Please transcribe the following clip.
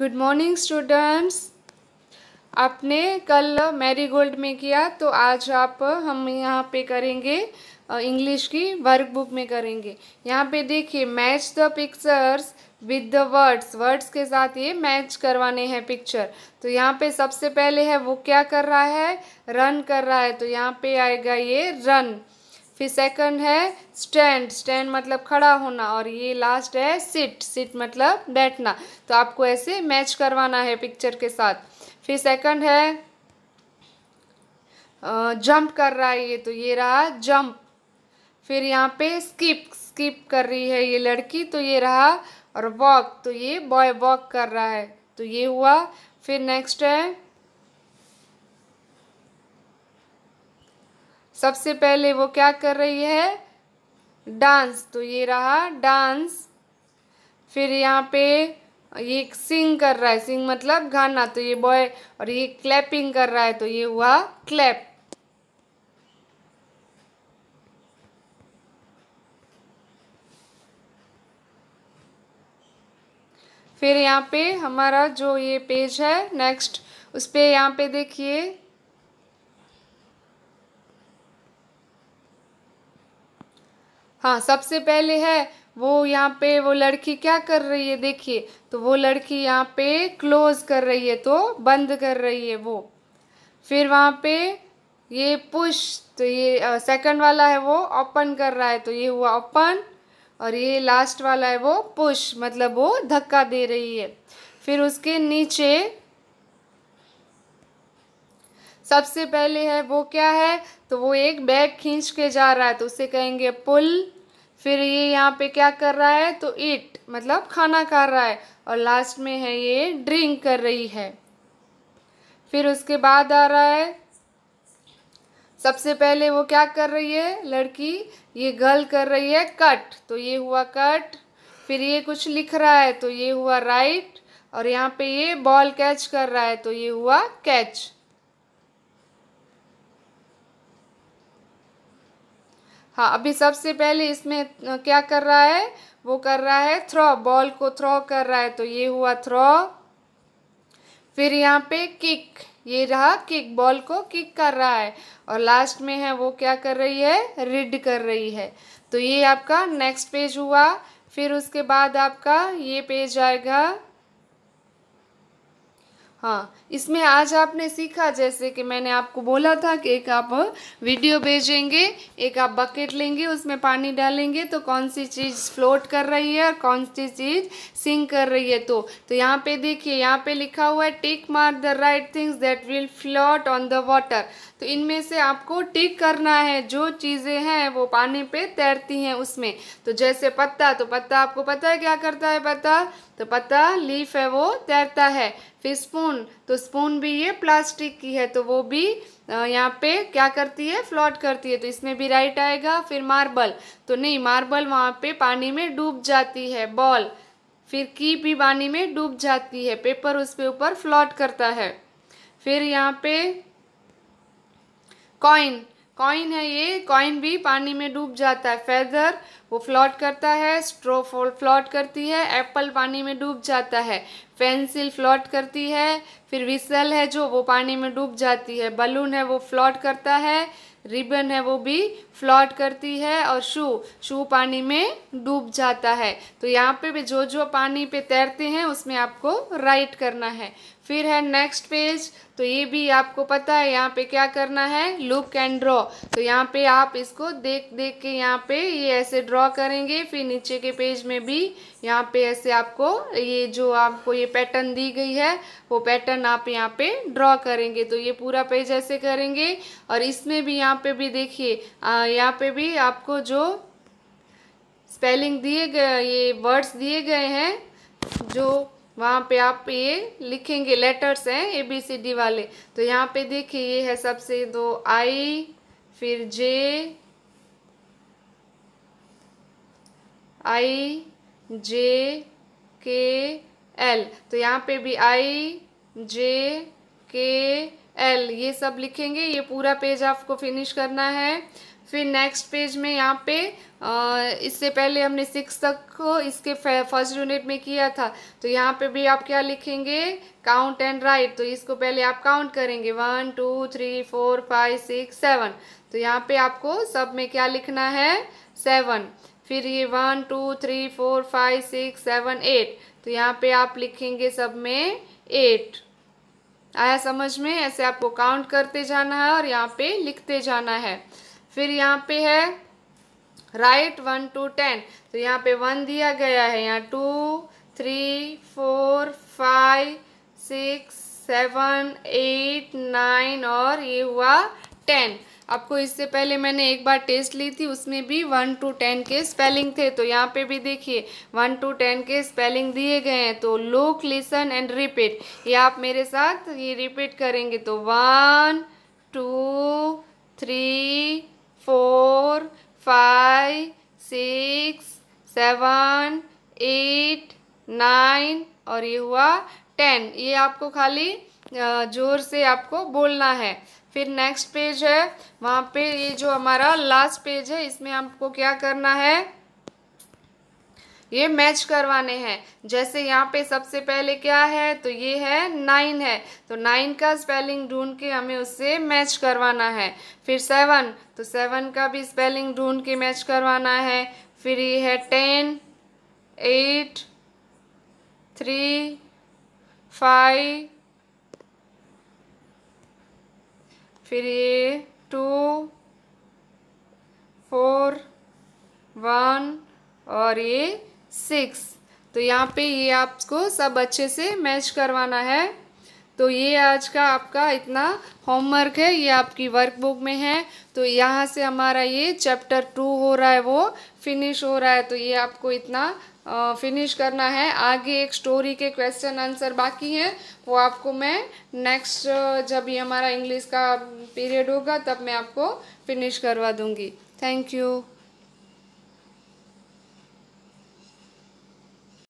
good morning students आपने कल Marie Gold में किया तो आज आप हम यहाँ पे करेंगे इंग्लिश की वर्कबुक में करेंगे यहाँ पे देखिए match the pictures with the words words के साथ ये मैच करवाने हैं पिक्चर तो यहाँ पे सबसे पहले है वो क्या कर रहा है रन कर रहा है तो यहाँ पे आएगा ये रन फिर सेकंड है स्टैंड स्टैंड मतलब खड़ा होना और ये लास्ट है सिट सिट मतलब बैठना तो आपको ऐसे मैच करवाना है पिक्चर के साथ फिर सेकंड है जंप कर रहा है ये तो ये रहा जंप फिर यहाँ पे स्किप स्किप कर रही है ये लड़की तो ये रहा और वॉक तो ये बॉय वॉक कर रहा है तो ये हुआ फिर नेक्स्ट है सबसे पहले वो क्या कर रही है डांस तो ये रहा डांस फिर यहाँ पे ये सिंग कर रहा है सिंग मतलब गाना तो ये बॉय और ये क्लैपिंग कर रहा है तो ये हुआ क्लैप फिर यहाँ पे हमारा जो ये पेज है नेक्स्ट उस पर यहाँ पे देखिए हाँ सबसे पहले है वो यहाँ पे वो लड़की क्या कर रही है देखिए तो वो लड़की यहाँ पे क्लोज कर रही है तो बंद कर रही है वो फिर वहाँ पे ये पुश तो ये सेकंड वाला है वो ओपन कर रहा है तो ये हुआ ओपन और ये लास्ट वाला है वो पुश मतलब वो धक्का दे रही है फिर उसके नीचे सबसे पहले है वो क्या है तो वो एक बैग खींच के जा रहा है तो उसे कहेंगे पुल फिर ये यहाँ पे क्या कर रहा है तो ईट मतलब खाना खा रहा है और लास्ट में है ये ड्रिंक कर रही है फिर उसके बाद आ रहा है सबसे पहले वो क्या कर रही है लड़की ये गर्ल कर रही है कट तो ये हुआ कट फिर ये कुछ लिख रहा है तो ये हुआ राइट और यहाँ पे ये बॉल कैच कर रहा है तो ये हुआ कैच हाँ अभी सबसे पहले इसमें क्या कर रहा है वो कर रहा है थ्रो बॉल को थ्रो कर रहा है तो ये हुआ थ्रो फिर यहाँ पे किक ये रहा किक बॉल को किक कर रहा है और लास्ट में है वो क्या कर रही है रिड कर रही है तो ये आपका नेक्स्ट पेज हुआ फिर उसके बाद आपका ये पेज आएगा हाँ इसमें आज आपने सीखा जैसे कि मैंने आपको बोला था कि एक आप वीडियो भेजेंगे एक आप बकेट लेंगे उसमें पानी डालेंगे तो कौन सी चीज़ फ्लोट कर रही है और कौन सी चीज़ सिंक कर रही है तो तो यहाँ पे देखिए यहाँ पे लिखा हुआ है टिक मार the right things that will float on the water तो इनमें से आपको टिक करना है जो चीज़ें हैं वो पानी पे तैरती हैं उसमें तो जैसे पत्ता तो पत्ता आपको पता है क्या करता है पत्ता तो पत्ता लीफ है वो तैरता है फिर स्पून तो स्पून भी ये प्लास्टिक की है तो वो भी यहाँ पे क्या करती है फ्लॉट करती है तो इसमें भी राइट आएगा फिर मार्बल तो नहीं मार्बल वहाँ पे पानी में डूब जाती है बॉल फिर की भी पानी में डूब जाती है पेपर उसके ऊपर फ्लॉट करता है फिर यहाँ पे कॉइन कॉइन है ये कॉइन भी पानी में डूब जाता है फेदर वो फ्लॉट करता है स्ट्रो फ्लॉट करती है एप्पल पानी में डूब जाता है पेंसिल फ्लॉट करती है फिर विसल है जो वो पानी में डूब जाती है बलून है वो फ्लॉट करता है रिबन है वो भी फ्लॉट करती है और शू शू पानी में डूब जाता है तो यहाँ पे भी जो जो पानी पे तैरते हैं उसमें आपको राइट करना है फिर है नेक्स्ट पेज तो ये भी आपको पता है यहाँ पे क्या करना है लुक एंड ड्रॉ तो यहाँ पे आप इसको देख देख के यहाँ पे ये ऐसे ड्रॉ करेंगे फिर नीचे के पेज में भी यहाँ पे ऐसे आपको ये जो आपको ये पैटर्न दी गई है वो पैटर्न आप यहाँ पे ड्रॉ करेंगे तो ये पूरा पेज ऐसे करेंगे और इसमें भी यहाँ पे भी देखिए यहाँ पे भी आपको जो स्पेलिंग दिए गए ये वर्ड्स दिए गए हैं जो वहाँ पे आप ये लिखेंगे लेटर्स हैं ए बी सी डी वाले तो यहाँ पे देखिए ये है सबसे दो आई फिर जे आई जे के एल तो यहाँ पे भी आई जे के एल ये सब लिखेंगे ये पूरा पेज आपको फिनिश करना है फिर नेक्स्ट पेज में यहाँ पे इससे पहले हमने सिक्स तक को इसके फर्स्ट यूनिट में किया था तो यहाँ पे भी आप क्या लिखेंगे काउंट एंड राइट तो इसको पहले आप काउंट करेंगे one two three four five six seven तो यहाँ पे आपको सब में क्या लिखना है सेवन फिर ये one two three four five six seven eight तो यहाँ पे आप लिखेंगे सब में एट आया समझ में ऐसे आपको काउंट करते जाना है और यहाँ पे लिखते जाना है फिर यहाँ पे है राइट वन टू टेन तो यहाँ पे वन दिया गया है यहाँ two three four five six seven eight nine और ये हुआ टेन आपको इससे पहले मैंने एक बार टेस्ट ली थी उसमें भी वन टू टेन के स्पेलिंग थे तो यहाँ पे भी देखिए वन टू टेन के स्पेलिंग दिए गए हैं तो लुक लिसन एंड रिपीट ये आप मेरे साथ ये रिपीट करेंगे तो one two three six seven eight nine और ये हुआ टेन ये आपको खाली जोर से आपको बोलना है फिर नेक्स्ट पेज है वहाँ पे ये जो हमारा लास्ट पेज है इसमें आपको क्या करना है ये मैच करवाने हैं जैसे यहाँ पे सबसे पहले क्या है तो ये है नाइन है तो नाइन का स्पेलिंग ढूंढ के हमें उससे मैच करवाना है फिर सेवन तो सेवन का भी स्पेलिंग ढूंढ के मैच करवाना है फिर ये है टेन एट थ्री फाइव फिर ये टू फोर वन और ये सिक्स तो यहाँ पे ये आपको सब अच्छे से मैच करवाना है तो ये आज का आपका इतना होमवर्क है ये आपकी वर्कबुक में है तो यहाँ से हमारा ये चैप्टर टू हो रहा है वो फिनिश हो रहा है तो ये आपको इतना फिनिश करना है आगे एक स्टोरी के क्वेश्चन आंसर बाकी हैं वो आपको मैं नेक्स्ट जब ये हमारा इंग्लिश का पीरियड होगा तब मैं आपको फिनिश करवा दूँगी थैंक यू